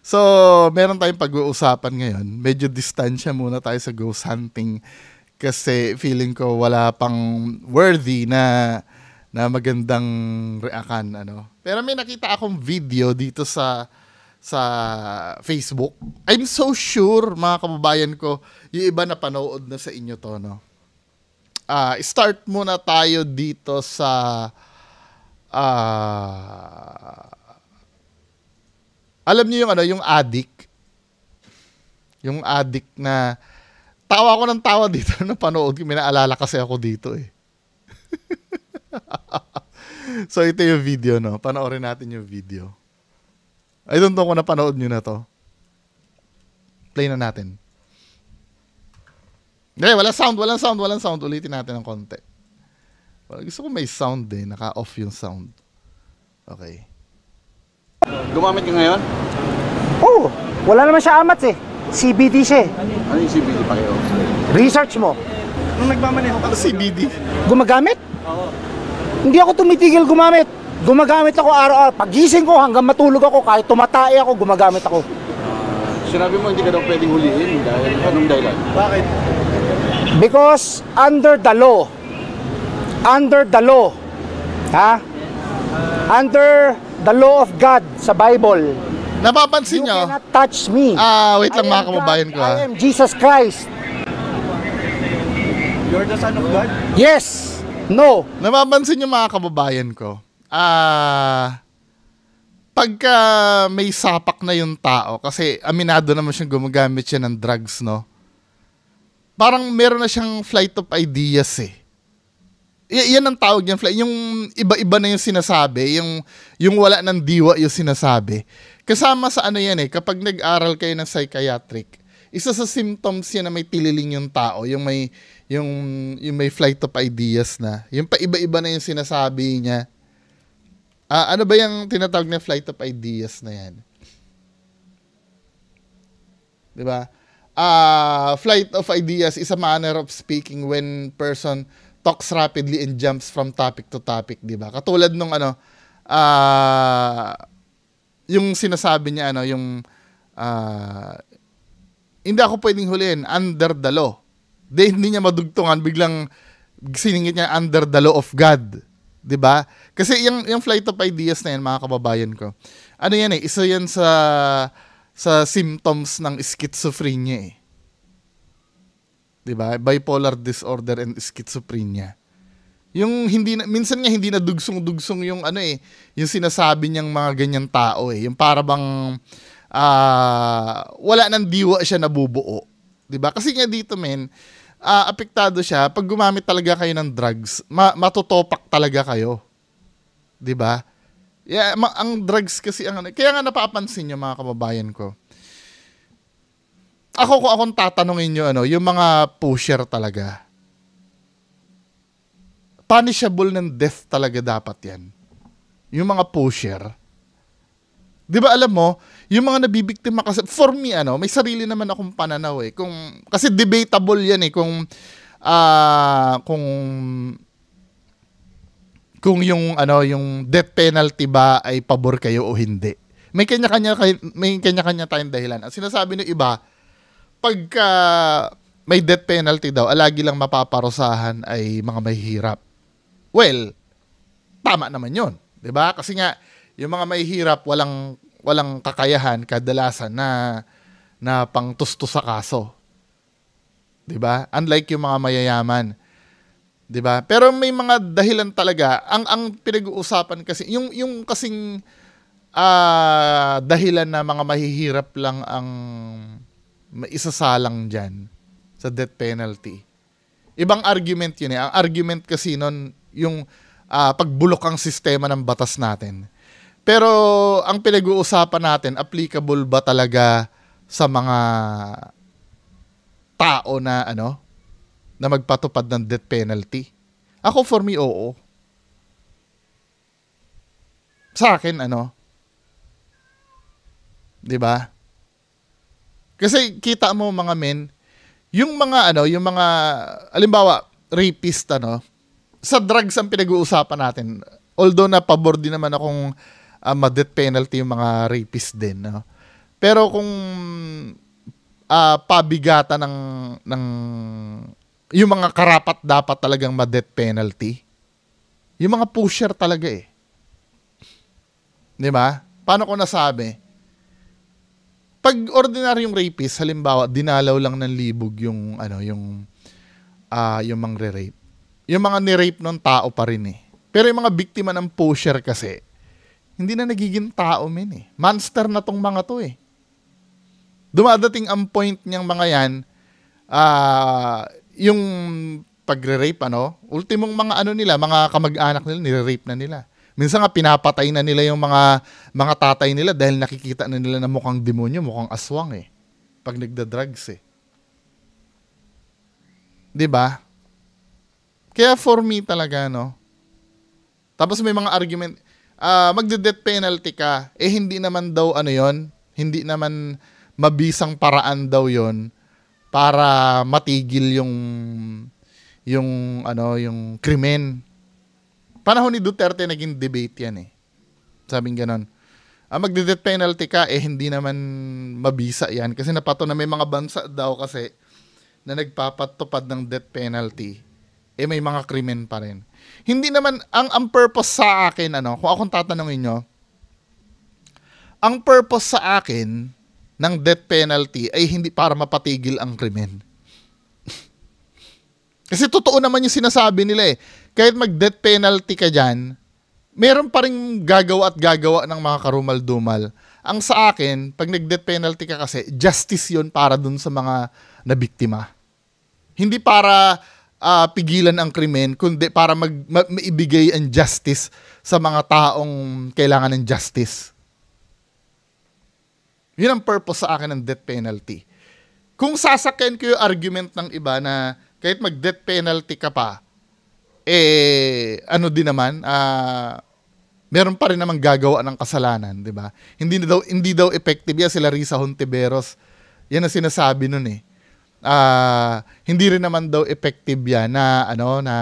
So, meron tayong pag-uusapan ngayon. Medyo distansya muna tayo sa ghost hunting kasi feeling ko wala pang worthy na na magandang reakan ano. Pero may nakita akong video dito sa sa Facebook. I'm so sure mga kababayan ko, yung iba na panood na sa inyo to no. Uh, start muna tayo dito sa uh, alam niyo yung ano, yung addict. Yung addict na tawa ko ng tawa dito na panood ko. Minaalala kasi ako dito eh. so ito yung video no. Panoorin natin yung video. I don't know kung napanood niyo na to. Play na natin. Hindi, wala sound, wala sound, wala sound. Ulitin natin ng konti. Gusto ko may sound din. Eh. Naka-off yung sound. Okay. Gumamit ka ngayon? Oo. Oh, wala naman siya amat eh. CBD siya eh. Ano yung CBD pa kayo? Research mo. Nung nagmamaneho ka CBD? Gumagamit? Oo. Hindi ako tumitigil gumamit. Gumagamit ako araw-araw. Pagising ko hanggang matulog ako, kahit tumatay ako, gumagamit ako. Ah, sinabi mo hindi ka daw pwedeng huliin dahil anong dahilan? Bakit? Because under the law, under the law, ha? Under the law of God sa Bible, Napapansin you cannot touch me. Ah, wait lang I mga am kababayan ko ha. Ah. I am Jesus Christ. You're the son of God? Yes. No. Napapansin nyo mga kababayan ko? Ah... pagka may sapak na yung tao, kasi aminado naman siyang gumagamit siya ng drugs, no? Parang meron na siyang flight of ideas eh. Y- yan ang tawag niyan, Fly. Yung iba-iba na yung sinasabi, yung, yung wala ng diwa yung sinasabi. Kasama sa ano yan eh, kapag nag-aral kayo ng psychiatric, isa sa symptoms yan na may tililing yung tao, yung may, yung, yung may flight of ideas na. Yung paiba-iba na yung sinasabi niya. Ah, ano ba yung tinatawag na flight of ideas na yan? Diba? Ah, uh, flight of ideas is a manner of speaking when person talks rapidly and jumps from topic to topic, 'di ba? Katulad nung ano uh, yung sinasabi niya ano, yung uh, hindi ako pwedeng huliin under the law. They, hindi niya madugtungan biglang siningit niya under the law of God. 'Di ba? Kasi yung yung flight of ideas na yan mga kababayan ko. Ano yan eh, isa yan sa sa symptoms ng schizophrenia eh. 'di ba? Bipolar disorder and schizophrenia. Yung hindi na, minsan nga hindi na dugsong-dugsong yung ano eh, yung sinasabi niyang mga ganyan tao eh, yung para bang uh, wala nang diwa siya nabubuo, 'di ba? Kasi nga dito men, uh, apektado siya pag gumamit talaga kayo ng drugs, ma- matutopak talaga kayo. 'Di ba? Yeah, ma- ang drugs kasi ang ano, kaya nga napapansin niyo mga kababayan ko ako ko akong tatanungin niyo ano, yung mga pusher talaga. Punishable ng death talaga dapat yan. Yung mga pusher. Di ba alam mo, yung mga nabibiktima kasi, for me, ano, may sarili naman akong pananaw eh. Kung, kasi debatable yan eh, kung, ah, uh, kung, kung yung, ano, yung death penalty ba ay pabor kayo o hindi. May kanya-kanya, may kanya-kanya tayong dahilan. Ang sinasabi ng iba, pagka may death penalty daw, alagi lang mapaparusahan ay mga mahihirap. Well, tama naman 'yon, 'di ba? Kasi nga yung mga mahihirap walang walang kakayahan kadalasan na na pangtusto sa kaso. 'Di ba? Unlike yung mga mayayaman. 'Di ba? Pero may mga dahilan talaga. Ang ang pinag-uusapan kasi yung yung kasing uh, dahilan na mga mahihirap lang ang isasalang dyan sa death penalty. Ibang argument yun eh. Ang argument kasi nun, yung uh, pagbulok ang sistema ng batas natin. Pero ang pinag-uusapan natin, applicable ba talaga sa mga tao na ano na magpatupad ng death penalty? Ako for me oo. Sa akin ano? 'Di ba? Kasi kita mo mga men, yung mga ano, yung mga alimbawa rapist ano, sa drugs ang pinag-uusapan natin. Although na pabor din naman akong uh, ma-death penalty yung mga rapist din, no? Pero kung uh, pabigatan ng ng yung mga karapat dapat talagang ma-death penalty. Yung mga pusher talaga eh. 'Di ba? Paano ko nasabi? pag ordinaryong rapist, halimbawa, dinalaw lang ng libog yung, ano, yung, uh, yung mangre-rape. Yung mga ni-rape ng tao pa rin eh. Pero yung mga biktima ng pusher kasi, hindi na nagiging tao men eh. Monster na tong mga to eh. Dumadating ang point niyang mga yan, uh, yung pagre-rape, ano, ultimong mga ano nila, mga kamag-anak nila, nire-rape na nila. Minsan nga pinapatay na nila yung mga mga tatay nila dahil nakikita na nila na mukhang demonyo, mukhang aswang eh. Pag nagda-drugs eh. 'Di ba? Kaya for me talaga no. Tapos may mga argument uh, magde-death penalty ka, eh hindi naman daw ano 'yon, hindi naman mabisang paraan daw 'yon para matigil yung yung ano yung krimen Panahon ni Duterte naging debate yan eh. Sabing ganon. Ang ah, magde-death penalty ka, eh hindi naman mabisa yan. Kasi napato na may mga bansa daw kasi na nagpapatupad ng death penalty, eh may mga krimen pa rin. Hindi naman, ang, ang purpose sa akin, ano, kung akong tatanungin nyo, ang purpose sa akin ng death penalty ay hindi para mapatigil ang krimen. Kasi totoo naman yung sinasabi nila eh kahit mag-death penalty ka dyan, meron pa rin gagawa at gagawa ng mga karumal-dumal. Ang sa akin, pag nag-death penalty ka kasi, justice yon para dun sa mga nabiktima. Hindi para uh, pigilan ang krimen, kundi para mag, ma- maibigay ang justice sa mga taong kailangan ng justice. Yun ang purpose sa akin ng death penalty. Kung sasakyan ko yung argument ng iba na kahit mag-death penalty ka pa, eh, ano din naman, ah, uh, meron pa rin namang gagawa ng kasalanan, di ba? Hindi daw, hindi daw effective yan sila Risa Hontiveros. Yan ang sinasabi noon eh. Uh, hindi rin naman daw effective yan na ano na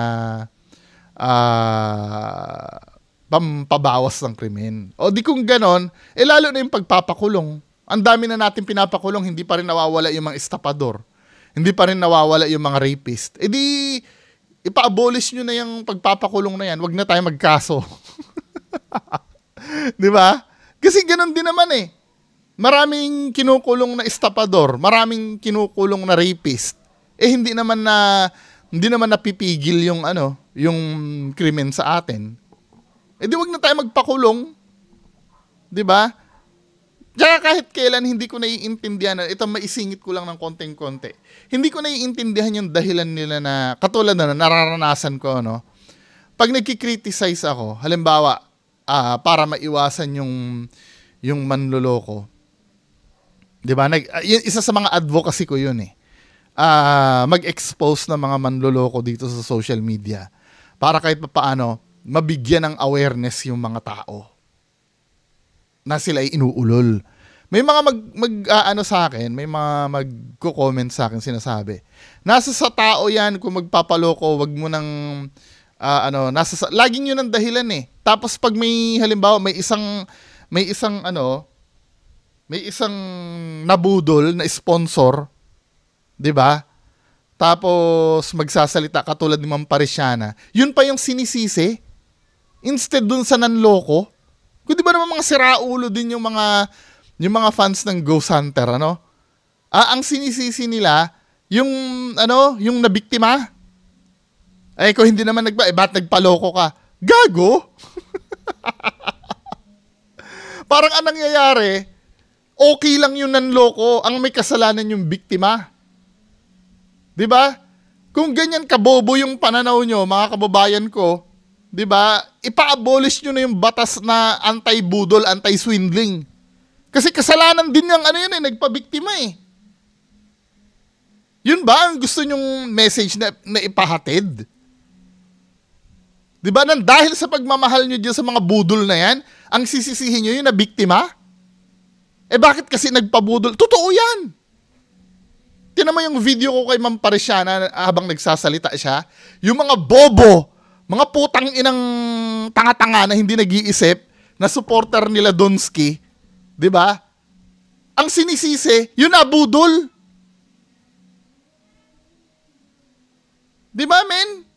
uh, pampabawas ng krimen. O di kung ganon, eh lalo na yung pagpapakulong. Ang dami na natin pinapakulong, hindi pa rin nawawala yung mga estafador. Hindi pa rin nawawala yung mga rapist. Eh di, ipa-abolish nyo na yung pagpapakulong na yan. wag na tayo magkaso. Di ba? Kasi ganun din naman eh. Maraming kinukulong na estapador, maraming kinukulong na rapist. Eh hindi naman na hindi naman napipigil yung ano, yung krimen sa atin. Eh di wag na tayo magpakulong. 'Di ba? Kaya kahit kailan hindi ko naiintindihan, ito maisingit ko lang ng konting-konti. Hindi ko naiintindihan yung dahilan nila na, katulad na nararanasan ko, no? Pag nagki-criticize ako, halimbawa, uh, para maiwasan yung, yung manloloko, di ba? Nag, uh, yun, isa sa mga advocacy ko yun eh. Uh, mag-expose ng mga manloloko dito sa social media para kahit paano, mabigyan ng awareness yung mga tao na sila ay inuulol. May mga mag, mag uh, ano sa akin, may mga magko-comment sa akin sinasabi. Nasa sa tao 'yan kung magpapaloko, wag mo nang uh, ano, nasa sa, laging 'yun ang dahilan eh. Tapos pag may halimbawa may isang may isang ano, may isang nabudol na sponsor, 'di ba? Tapos magsasalita katulad ni Ma'am Parisiana. Yun pa yung sinisisi. Instead dun sa nanloko. Kundi ba naman mga siraulo din yung mga yung mga fans ng Ghost Hunter, ano? Ah, ang sinisisi nila yung ano, yung nabiktima. Ay, eh, ko hindi naman nagba, eh, ba't nagpaloko ka? Gago. Parang anong nangyayari, okay lang yung nanloko, ang may kasalanan yung biktima. 'Di ba? Kung ganyan kabobo yung pananaw nyo, mga kababayan ko, 'Di ba? Ipa-abolish niyo na yung batas na anti-budol, anti-swindling. Kasi kasalanan din ng ano yun eh, nagpabiktima eh. Yun ba ang gusto nyong message na, na ipahatid? Di ba? Nang dahil sa pagmamahal nyo dyan sa mga budol na yan, ang sisisihin nyo yun na biktima? Eh bakit kasi nagpabudol? Totoo yan! Tinan mo yung video ko kay Ma'am Parisiana habang nagsasalita siya. Yung mga bobo mga putang inang tanga-tanga na hindi nag-iisip na supporter nila Donski, 'di ba? Ang sinisisi, yun na budol. 'Di ba, men?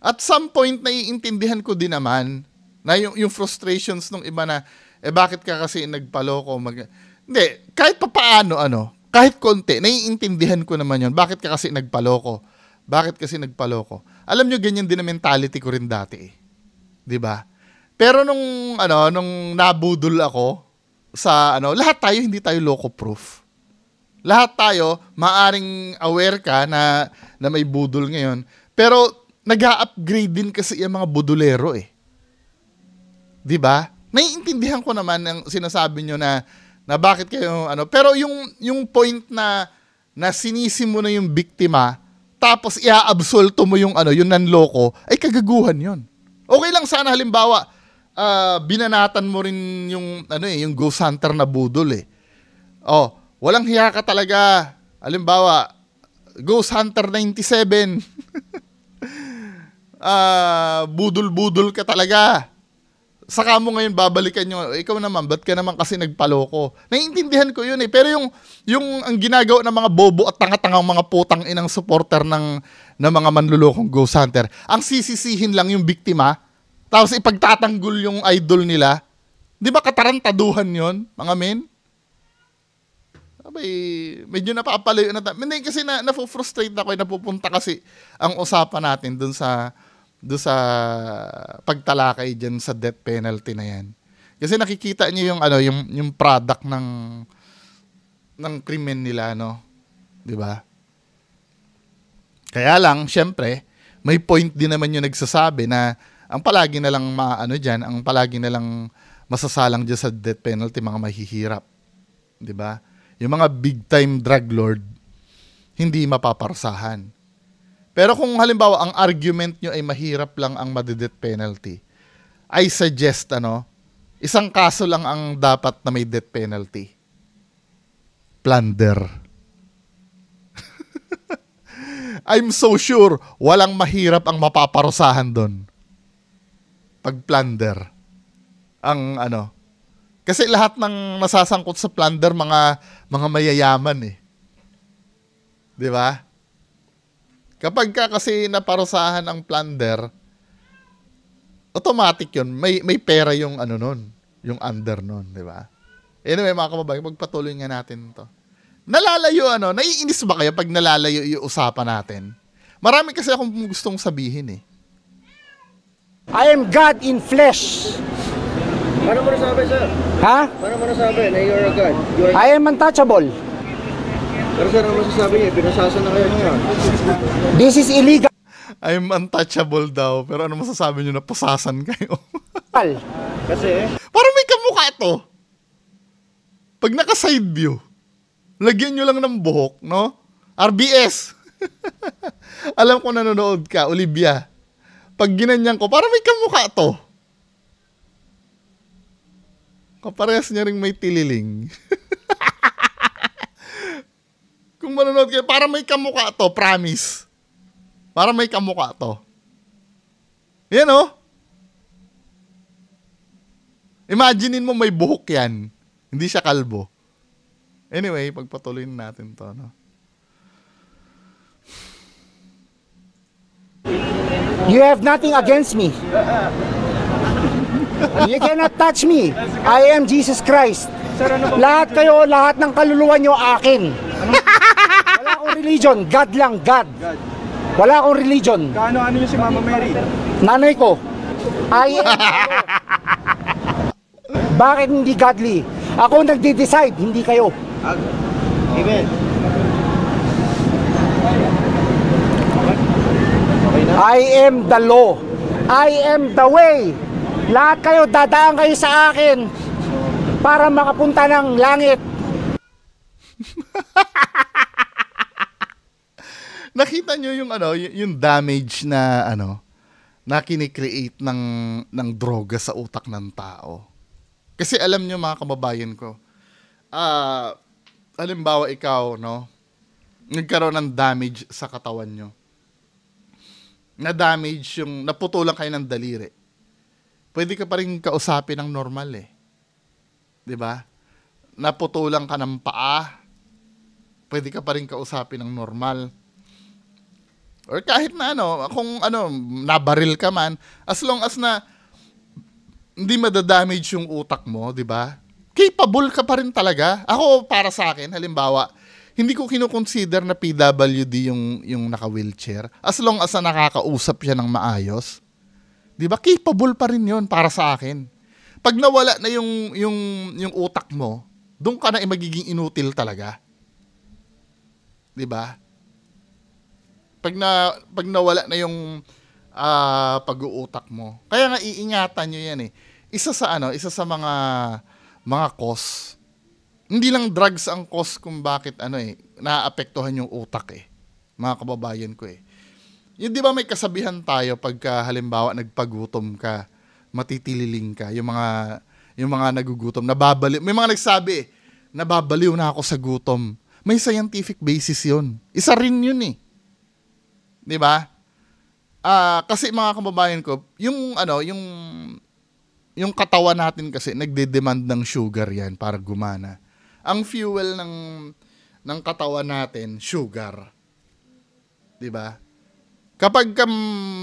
At some point naiintindihan ko din naman na yung, yung frustrations ng iba na eh bakit ka kasi nagpaloko mag Hindi, kahit papaano ano, kahit konti naiintindihan ko naman yon. Bakit ka kasi nagpaloko? Bakit kasi nagpaloko? Alam nyo, ganyan din ang mentality ko rin dati eh. ba? Diba? Pero nung, ano, nung nabudol ako sa, ano, lahat tayo hindi tayo loco-proof. Lahat tayo, maaring aware ka na, na may budol ngayon. Pero, nag upgrade din kasi yung mga budulero eh. ba? Diba? Naiintindihan ko naman ang sinasabi nyo na, na bakit kayo, ano, pero yung, yung point na, na sinisi na yung biktima, tapos iaabsolto mo yung ano, yung nanloko, ay kagaguhan 'yon. Okay lang sana halimbawa, uh, binanatan mo rin yung ano eh, yung ghost hunter na budol eh. Oh, walang hiya ka talaga. Halimbawa, Ghost Hunter 97. Ah, uh, budol-budol ka talaga saka mo ngayon babalikan yung, ikaw naman, ba't ka naman kasi nagpaloko? Naiintindihan ko yun eh. Pero yung, yung ang ginagawa ng mga bobo at tanga-tangang mga putang inang supporter ng, ng mga manlulokong ghost hunter, ang sisisihin lang yung biktima, tapos ipagtatanggol yung idol nila. Di ba katarantaduhan yon mga men? Abay, medyo napapalayo na tayo. Hindi, kasi na, na-frustrate ako, eh, napupunta kasi ang usapan natin dun sa do sa pagtalakay diyan sa death penalty na 'yan. Kasi nakikita niyo yung ano, yung yung product ng ng krimen nila no, 'di ba? Kaya lang, syempre, may point din naman yung nagsasabi na ang palagi na lang maano diyan, ang palagi na lang masasalang diyan sa death penalty mga mahihirap. 'Di ba? Yung mga big time drug lord hindi mapaparsahan pero kung halimbawa ang argument nyo ay mahirap lang ang madidet penalty, I suggest ano, isang kaso lang ang dapat na may death penalty. Plunder. I'm so sure walang mahirap ang mapaparusahan doon. Pag plunder. Ang ano. Kasi lahat ng nasasangkot sa plunder mga mga mayayaman eh. 'Di ba? Kapag ka kasi naparusahan ang plunder, automatic yun. May, may pera yung ano nun, yung under nun, di ba? Anyway, mga kababayan, magpatuloy nga natin to. Nalalayo ano, naiinis ba kayo pag nalalayo yung usapan natin? Marami kasi akong gustong sabihin eh. I am God in flesh. Paano mo nasabi, sir? Ha? Paano mo nasabi na you're a God? You're... I am untouchable. Pero sir, ang masasabi niya, pinasasa na kayo ngayon. This is illegal. I'm untouchable daw. Pero ano masasabi niyo na pasasan kayo? Kasi? Parang may kamukha ito. Pag naka-side view, lagyan niyo lang ng buhok, no? RBS! Alam ko nanonood ka, Olivia. Pag ginanyan ko, parang may kamukha to. Kaparehas niya rin may tililing. Kung manonood kayo, para may kamukha to, promise. Para may kamukha to. Yan o. Oh. Imaginein mo may buhok yan. Hindi siya kalbo. Anyway, pagpatuloy natin to. No? You have nothing against me. You cannot touch me. I am Jesus Christ. Lahat kayo, lahat ng kaluluwa nyo akin religion. God lang, God. God. Wala akong religion. Kaano-ano yung si Mama Mary? Nanay ko. Ay, Bakit hindi godly? Ako nagde-decide, hindi kayo. Amen. I am the law. I am the way. Lahat kayo, dadaan kayo sa akin para makapunta ng langit. Nakita nyo yung ano, yung damage na ano, na kinikreate ng, ng droga sa utak ng tao. Kasi alam nyo mga kababayan ko, ah, uh, halimbawa ikaw, no, nagkaroon ng damage sa katawan nyo. Na-damage yung, naputulan kayo ng daliri. Pwede ka pa rin kausapin ng normal eh. ba? Diba? Naputulan ka ng paa, pwede ka pa rin kausapin ng normal or kahit na ano, kung ano, nabaril ka man, as long as na hindi madadamage yung utak mo, di ba? Capable ka pa rin talaga. Ako, para sa akin, halimbawa, hindi ko kinoconsider na PWD yung, yung naka-wheelchair. As long as na nakakausap siya ng maayos, di ba? Capable pa rin yon para sa akin. Pag nawala na yung, yung, yung utak mo, doon ka na eh magiging inutil talaga. Di ba? pag na pag nawala na yung uh, pag-uutak mo. Kaya nga iingatan niyo 'yan eh. Isa sa ano, isa sa mga mga cause. Hindi lang drugs ang cause kung bakit ano eh naapektuhan yung utak eh. Mga kababayan ko eh. Yung 'di ba may kasabihan tayo pagka halimbawa nagpagutom ka, matitililing ka, yung mga yung mga nagugutom, nababaliw. May mga nagsabi eh, nababaliw na ako sa gutom. May scientific basis 'yon. Isa rin 'yun eh. 'Di ba? Ah, uh, kasi mga kababayan ko, yung ano, yung yung katawan natin kasi nagde-demand ng sugar 'yan para gumana. Ang fuel ng ng katawan natin, sugar. 'Di ba? Kapag ka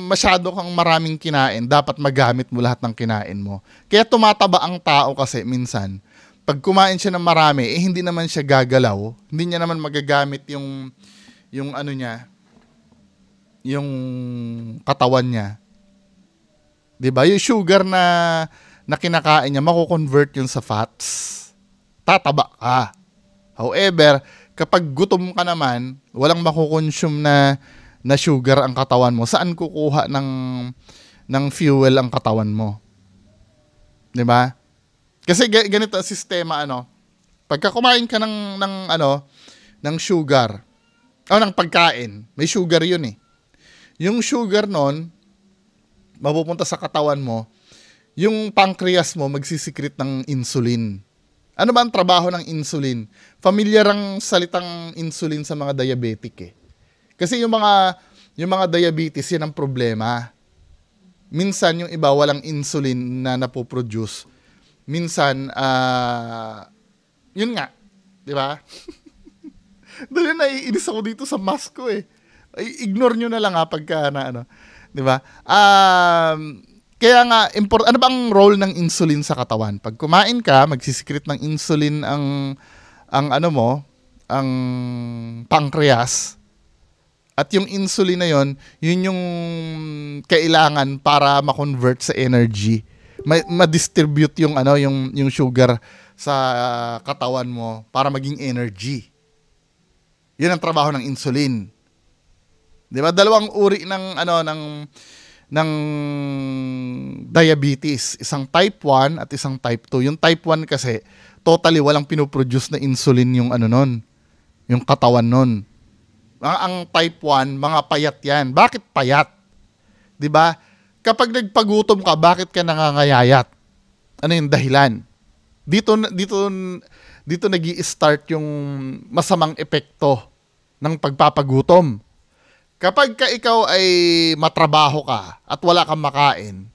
masyado kang maraming kinain, dapat magamit mo lahat ng kinain mo. Kaya tumataba ang tao kasi minsan. Pag kumain siya ng marami, eh hindi naman siya gagalaw. Hindi niya naman magagamit yung yung ano niya, yung katawan niya. 'Di ba? Yung sugar na na kinakain niya mako-convert yun sa fats. Tataba ka. However, kapag gutom ka naman, walang mako-consume na na sugar ang katawan mo. Saan kukuha ng ng fuel ang katawan mo? 'Di ba? Kasi ganito ang sistema ano. Pagka kumain ka ng ng ano, ng sugar, o ng pagkain, may sugar 'yun eh. Yung sugar nun, mapupunta sa katawan mo, yung pancreas mo magsisikrit ng insulin. Ano ba ang trabaho ng insulin? Familiar ang salitang insulin sa mga diabetic eh. Kasi yung mga yung mga diabetes yan ang problema. Minsan yung iba walang insulin na napoproduce. Minsan uh, yun nga, 'di ba? Dali na iinis ako dito sa mask ko eh. Ignore nyo na lang ha ah, pagka na ano. Di ba? Um, kaya nga, import, ano ba ang role ng insulin sa katawan? Pag kumain ka, magsisecrete ng insulin ang, ang ano mo, ang pancreas. At yung insulin na yon, yun yung kailangan para ma-convert sa energy. Ma- ma-distribute yung ano, yung yung sugar sa katawan mo para maging energy. Yun ang trabaho ng insulin. 'Di ba? Dalawang uri ng ano ng ng diabetes, isang type 1 at isang type 2. Yung type 1 kasi totally walang pinoproduce na insulin yung ano nun, yung katawan nun. Ang, ang type 1, mga payat 'yan. Bakit payat? 'Di ba? Kapag nagpagutom ka, bakit ka nangangayayat? Ano yung dahilan? Dito dito dito nag start yung masamang epekto ng pagpapagutom. Kapag ka ikaw ay matrabaho ka at wala kang makain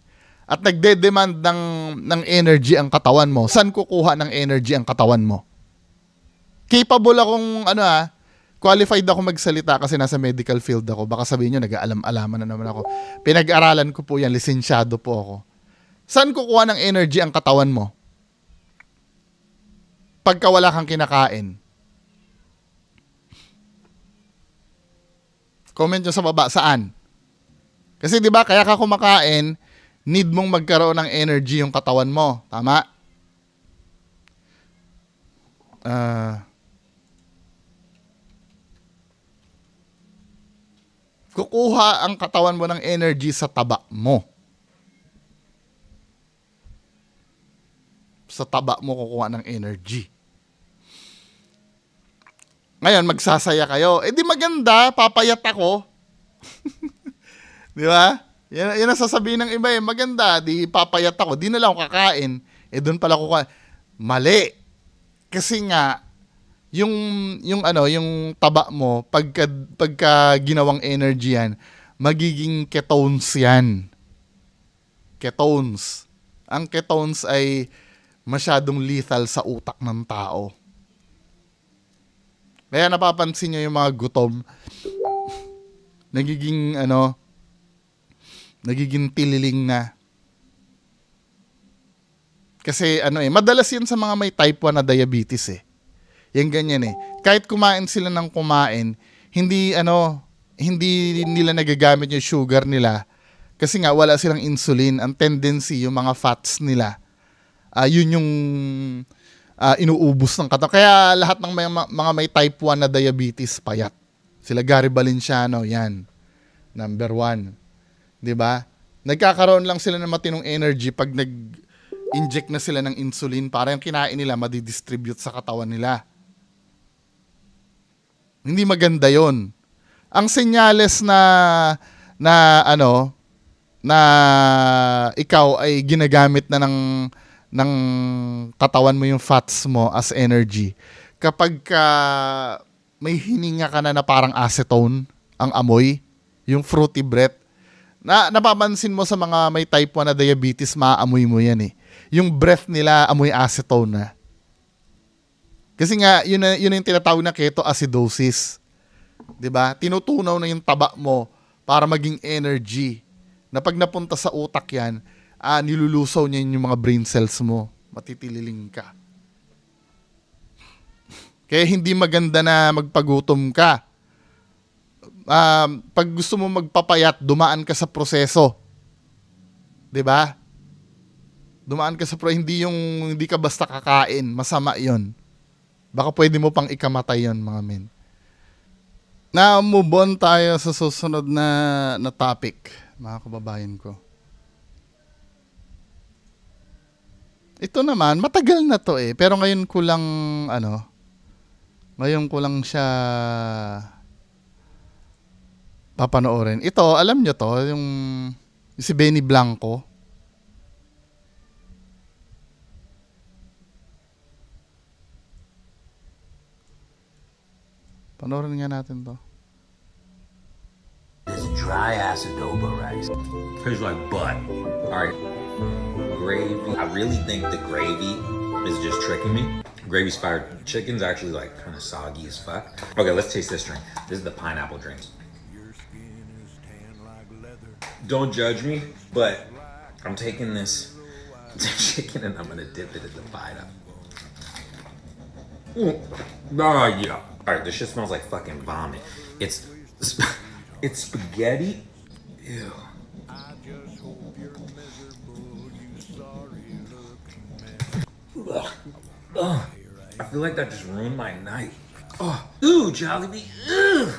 at nagde-demand ng, ng energy ang katawan mo, saan kukuha ng energy ang katawan mo? Capable akong ano ah, qualified ako magsalita kasi nasa medical field ako. Baka sabihin nyo, nag-aalam-alaman na naman ako. Pinag-aralan ko po yan, lisensyado po ako. Saan kukuha ng energy ang katawan mo? Pagka wala kang kinakain Comment nyo sa baba, saan? Kasi 'di ba kaya ka kumakain, need mong magkaroon ng energy yung katawan mo, tama? Uh, kukuha ang katawan mo ng energy sa taba mo. Sa taba mo kukuha ng energy. Ngayon, magsasaya kayo. Eh di maganda, papayat ako. di ba? Yan, yan ang sasabihin ng iba eh. Maganda, di papayat ako. Di na lang ako kakain. Eh doon pala ako Mali. Kasi nga, yung yung ano, yung taba mo pagka pagka ginawang energy yan, magiging ketones yan. Ketones. Ang ketones ay masyadong lethal sa utak ng tao. Kaya napapansin nyo yung mga gutom. Nagiging, ano, nagiging tililing na. Kasi, ano eh, madalas yan sa mga may type 1 na diabetes eh. Yan ganyan eh. Kahit kumain sila ng kumain, hindi, ano, hindi nila nagagamit yung sugar nila kasi nga wala silang insulin. Ang tendency, yung mga fats nila, uh, yun yung uh, inuubos ng katawan. Kaya lahat ng may, mga may type 1 na diabetes, payat. Sila Gary Valenciano, yan. Number 1. 'Di ba? Nagkakaroon lang sila ng matinong energy pag nag inject na sila ng insulin para yung kinain nila madidistribute sa katawan nila. Hindi maganda 'yon. Ang senyales na na ano na ikaw ay ginagamit na ng ng tatawan mo yung fats mo as energy. Kapag ka may hininga ka na na parang acetone, ang amoy, yung fruity breath, na napapansin mo sa mga may type 1 na diabetes, maaamoy mo yan eh. Yung breath nila, amoy acetone na. Kasi nga, yun, na, yun yung tinatawag na keto acidosis. ba diba? Tinutunaw na yung taba mo para maging energy. Na pag napunta sa utak yan, ah, nilulusaw niya yung mga brain cells mo. Matitililing ka. Kaya hindi maganda na magpagutom ka. Um, pag gusto mo magpapayat, dumaan ka sa proseso. 'Di ba? Dumaan ka sa pro hindi yung hindi ka basta kakain, masama 'yon. Baka pwede mo pang ikamatay 'yon, mga men. Na move on tayo sa susunod na na topic, mga kababayan ko. ito naman, matagal na to eh. Pero ngayon ko lang, ano, ngayon ko lang siya papanoorin. Ito, alam nyo to, yung, si Benny Blanco. Panoorin nga natin to. This dry ass adobo rice. Tastes like butt. right. gravy. I really think the gravy is just tricking me. Gravy's fire. Chicken's actually like kind of soggy as fuck. Okay, let's taste this drink. This is the pineapple drink. Don't judge me, but I'm taking this chicken and I'm gonna dip it in the pineapple. Mm. Ah, yeah. All right, this shit smells like fucking vomit. It's, it's spaghetti. Ew. Ugh. Ugh. I feel like that just ruined my night. Oh, ooh, Jollibee. Ugh.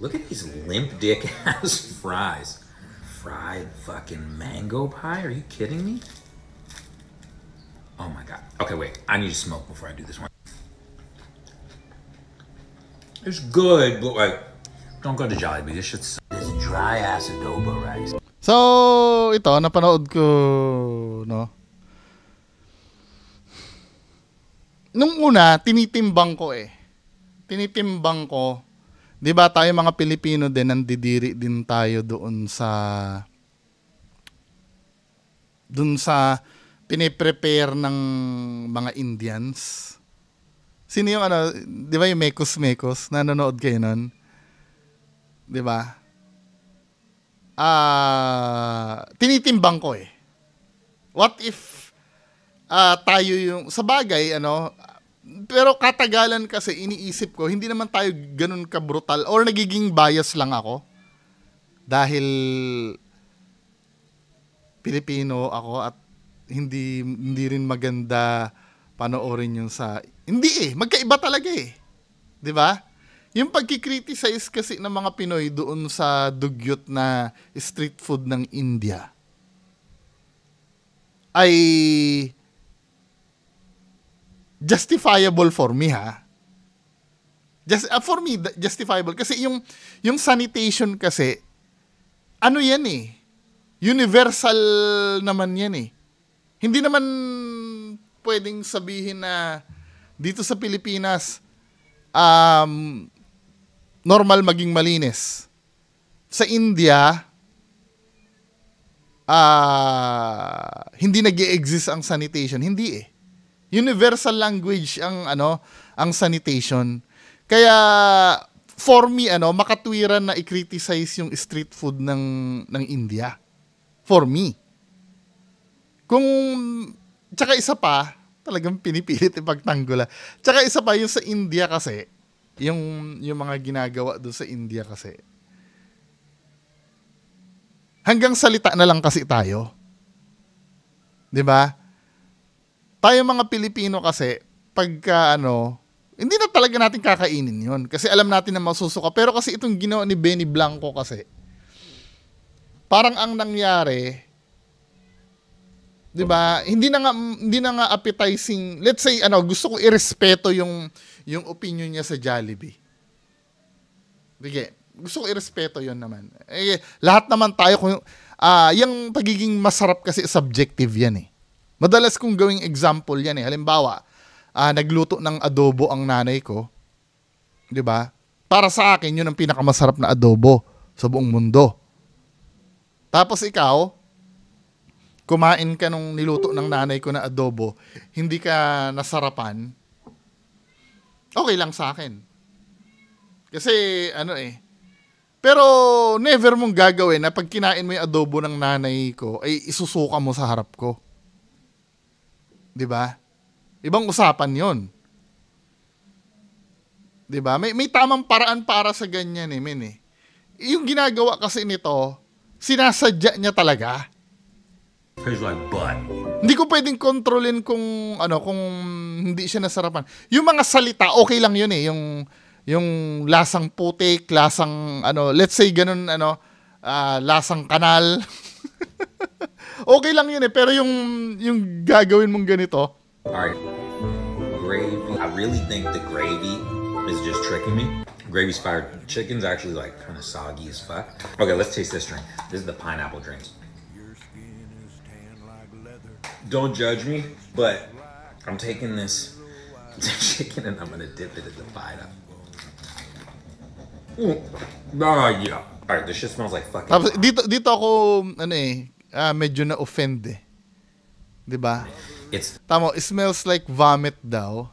Look at these limp dick ass fries. Fried fucking mango pie? Are you kidding me? Oh my god. Okay, wait. I need to smoke before I do this one. It's good, but like, don't go to Jollibee. This shit's this dry ass adobo rice. So, ito napanood ko no nung una, tinitimbang ko eh. Tinitimbang ko. Di ba tayo mga Pilipino din, nandidiri din tayo doon sa doon sa piniprepare ng mga Indians. Sino yung ano, di ba yung Mekos Mekos? Nanonood kayo nun? Di ba? Ah, uh, tinitimbang ko eh. What if uh, tayo yung sa bagay ano pero katagalan kasi iniisip ko hindi naman tayo ganun ka brutal or nagiging bias lang ako dahil Pilipino ako at hindi hindi rin maganda panoorin yung sa hindi eh magkaiba talaga eh 'di ba yung pagki-criticize kasi ng mga Pinoy doon sa dugyot na street food ng India ay justifiable for me ha. Just uh, for me justifiable kasi yung yung sanitation kasi ano yan eh. Universal naman yan eh. Hindi naman pwedeng sabihin na dito sa Pilipinas um, normal maging malinis. Sa India, uh, hindi nag exist ang sanitation. Hindi eh. Universal language ang ano, ang sanitation. Kaya for me ano, makatuwiran na i-criticize yung street food ng ng India. For me. Kung tsaka isa pa, talagang pinipilit ipagtanggol. Ah. Tsaka isa pa yung sa India kasi, yung yung mga ginagawa do sa India kasi. Hanggang salita na lang kasi tayo. 'Di ba? Tayo mga Pilipino kasi, pagka ano, hindi na talaga natin kakainin yon Kasi alam natin na masusuka. Pero kasi itong ginawa ni Benny Blanco kasi, parang ang nangyari, 'di ba? Hindi na nga hindi na nga appetizing. Let's say ano, gusto ko irespeto yung yung opinion niya sa Jollibee. Sige, gusto ko irespeto 'yon naman. Eh, lahat naman tayo kung uh, yung pagiging masarap kasi subjective 'yan eh. Madalas kong gawing example yan eh. Halimbawa, uh, nagluto ng adobo ang nanay ko. 'Di ba? Para sa akin 'yun ang pinakamasarap na adobo sa buong mundo. Tapos ikaw, kumain ka nung niluto ng nanay ko na adobo, hindi ka nasarapan. Okay lang sa akin. Kasi ano eh, pero never mong gagawin na pag kinain mo yung adobo ng nanay ko, ay isusuka mo sa harap ko. 'Di ba? Ibang usapan 'yon. 'Di ba? May may tamang paraan para sa ganyan eh, men eh. Yung ginagawa kasi nito, sinasadya niya talaga. Feels like butt. Hindi ko pwedeng kontrolin kung ano kung hindi siya nasarapan. Yung mga salita, okay lang 'yun eh, yung yung lasang putik, lasang ano, let's say ganun ano, uh, lasang kanal. okay lang yun eh, pero yung, yung gagawin mong ganito. all right Gravy. I really think the gravy is just tricking me. gravy fire. Chicken's actually like kind of soggy as fuck. Okay, let's taste this drink. This is the pineapple drink. Don't judge me, but I'm taking this chicken and I'm gonna dip it in the pineapple. Mm. Ah, yeah. Alright, this shit smells like fucking... Tapos, dito, dito ako, ano eh, uh, medyo na-offend eh. 'Di ba? It's Tamo, it smells like vomit daw.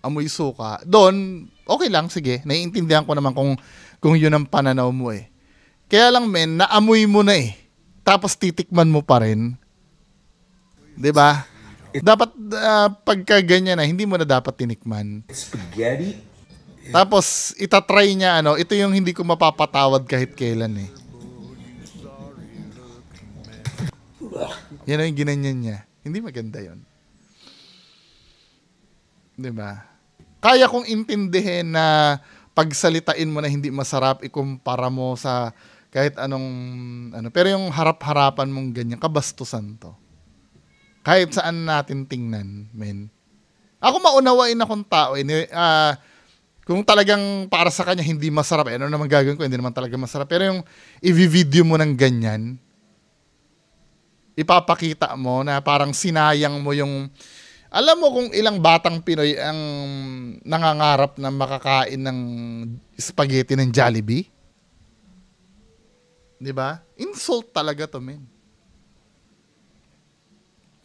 Amoy suka. Doon, okay lang, sige. Naiintindihan ko naman kung kung 'yun ang pananaw mo eh. Kaya lang men, naamoy mo na eh. Tapos titikman mo pa rin. 'Di ba? Dapat uh, pagka ganyan na, hindi mo na dapat tinikman. Spaghetti? Tapos itatry niya ano, ito yung hindi ko mapapatawad kahit kailan eh Yan ang ginanyan niya. Hindi maganda yon. Di ba? Kaya kong intindihin na pagsalitain mo na hindi masarap, ikumpara mo sa kahit anong ano pero yung harap-harapan mong ganyan kabastusan to kahit saan natin tingnan men ako maunawain akong tao eh uh, kung talagang para sa kanya hindi masarap eh, ano naman gagawin ko hindi naman talaga masarap pero yung i-video mo ng ganyan ipapakita mo na parang sinayang mo yung alam mo kung ilang batang Pinoy ang nangangarap na makakain ng spaghetti ng Jollibee? 'Di ba? Insult talaga 'to, men.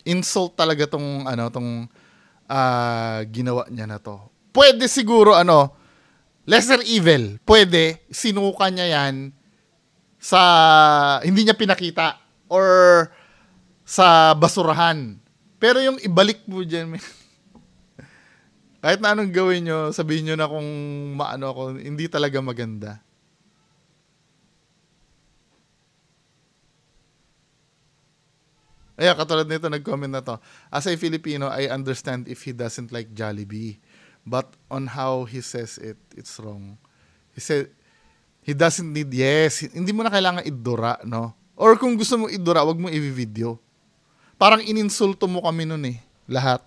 Insult talaga tong ano, tong uh, ginawa niya na 'to. Pwede siguro ano, lesser evil. Pwede sinuka niya 'yan sa hindi niya pinakita or sa basurahan. Pero yung ibalik mo dyan, kahit na anong gawin nyo, sabihin nyo na kung maano ako, hindi talaga maganda. Ayan, katulad nito, nag-comment na to. As a Filipino, I understand if he doesn't like Jollibee. But on how he says it, it's wrong. He said, he doesn't need, yes, hindi mo na kailangan idura, no? Or kung gusto mo idura, wag mo i-video. Parang ininsulto mo kami nun eh, lahat.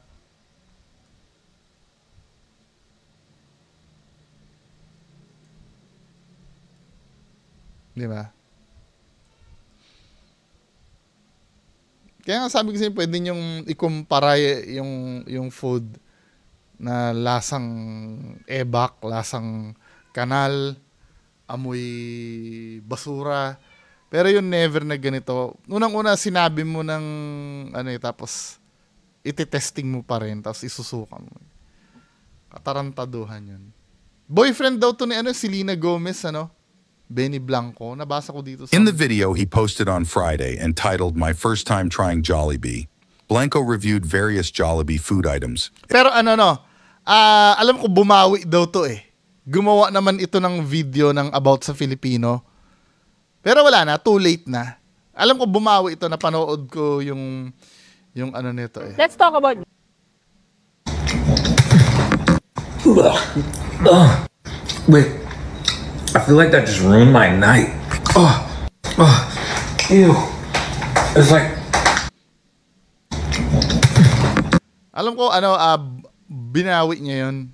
Di ba? Kaya nga sabi ko sa'yo, pwede niyong ikumpara yung, yung food na lasang ebak, lasang kanal, amoy basura, pero yung never na ganito, unang-una sinabi mo ng ano eh, tapos ititesting mo pa rin, tapos isusukan mo. Katarantaduhan yun. Boyfriend daw to ni ano, si Lina Gomez, ano? Benny Blanco. Nabasa ko dito sa... In the video he posted on Friday entitled My First Time Trying Jollibee, Blanco reviewed various Jollibee food items. Pero ano no, uh, alam ko bumawi daw to eh. Gumawa naman ito ng video ng about sa Filipino pero wala na, too late na. Alam ko bumawi ito na panood ko yung yung ano nito eh. Let's talk about Oh, wait. I feel like that just ruined my night. Oh, oh, ew. It's like... Alam ko, ano, uh, binawi niya yun.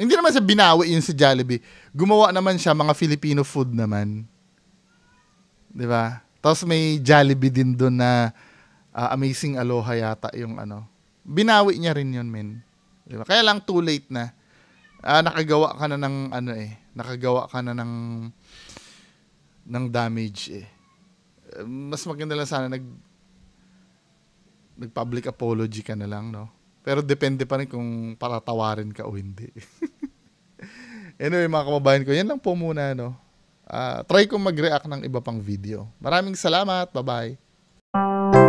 Hindi naman sa binawi yun si Jollibee. Gumawa naman siya mga Filipino food naman. 'Di ba? Tapos may Jollibee din doon na uh, Amazing Aloha yata yung ano. Binawi niya rin yun, men. Diba? Kaya lang too late na. Uh, nakagawa ka na ng ano eh, nakagawa ka na ng ng damage eh. mas maganda lang sana nag nag public apology ka na lang, no? Pero depende pa rin kung patatawarin ka o hindi. anyway, mga kababayan ko, yan lang po muna, no? uh, try kong mag-react ng iba pang video. Maraming salamat. Bye-bye.